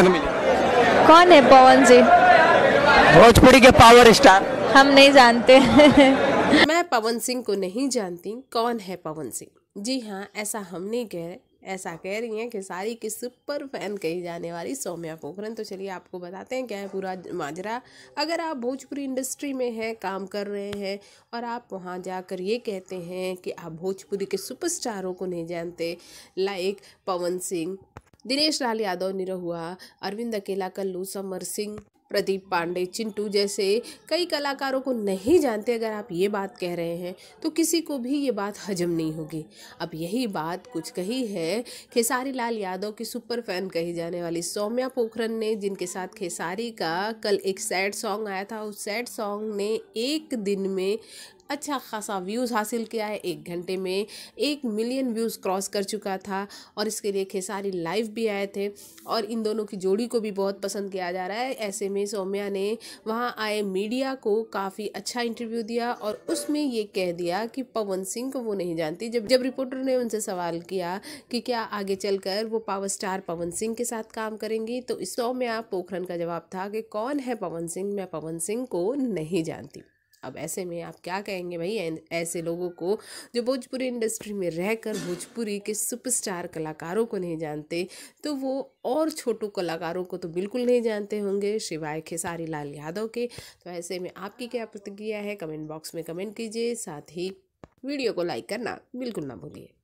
देखने को मिले कौन है पवन जी भोजपुरी के पावर स्टार हम नहीं जानते मैं पवन सिंह को नहीं जानती कौन है पवन सिंह जी हाँ ऐसा हम नहीं कह रहे ऐसा कह रही हैं कि सारी की सुपर फैन कही जाने वाली सौम्या पोखरन तो चलिए आपको बताते हैं क्या है पूरा माजरा अगर आप भोजपुरी इंडस्ट्री में हैं काम कर रहे हैं और आप वहाँ जाकर ये कहते हैं कि आप भोजपुरी के सुपरस्टारों को नहीं जानते लाइक पवन सिंह दिनेश लाल यादव निरहुआ अरविंद अकेला कल्लू समर सिंह प्रदीप पांडे चिंटू जैसे कई कलाकारों को नहीं जानते अगर आप ये बात कह रहे हैं तो किसी को भी ये बात हजम नहीं होगी अब यही बात कुछ कही है खेसारी लाल यादव की सुपर फैन कही जाने वाली सौम्या पोखरन ने जिनके साथ खेसारी का कल एक सैड सॉन्ग आया था उस सैड सॉन्ग ने एक दिन में अच्छा खासा व्यूज़ हासिल किया है एक घंटे में एक मिलियन व्यूज़ क्रॉस कर चुका था और इसके लिए खेसारी लाइव भी आए थे और इन दोनों की जोड़ी को भी बहुत पसंद किया जा रहा है ऐसे में सौम्या ने वहाँ आए मीडिया को काफ़ी अच्छा इंटरव्यू दिया और उसमें ये कह दिया कि पवन सिंह को वो नहीं जानती जब जब रिपोर्टर ने उनसे सवाल किया कि क्या आगे चलकर वो पावर स्टार पवन सिंह के साथ काम करेंगी तो इस सौम्या पोखरन का जवाब था कि कौन है पवन सिंह मैं पवन सिंह को नहीं जानती अब ऐसे में आप क्या कहेंगे भाई ऐसे लोगों को जो भोजपुरी इंडस्ट्री में रहकर भोजपुरी के सुपरस्टार कलाकारों को नहीं जानते तो वो और छोटू कलाकारों को तो बिल्कुल नहीं जानते होंगे शिवाय खेसारी लाल यादव के तो ऐसे में आपकी क्या प्रतिक्रिया है कमेंट बॉक्स में कमेंट कीजिए साथ ही वीडियो को लाइक करना बिल्कुल ना भूलिए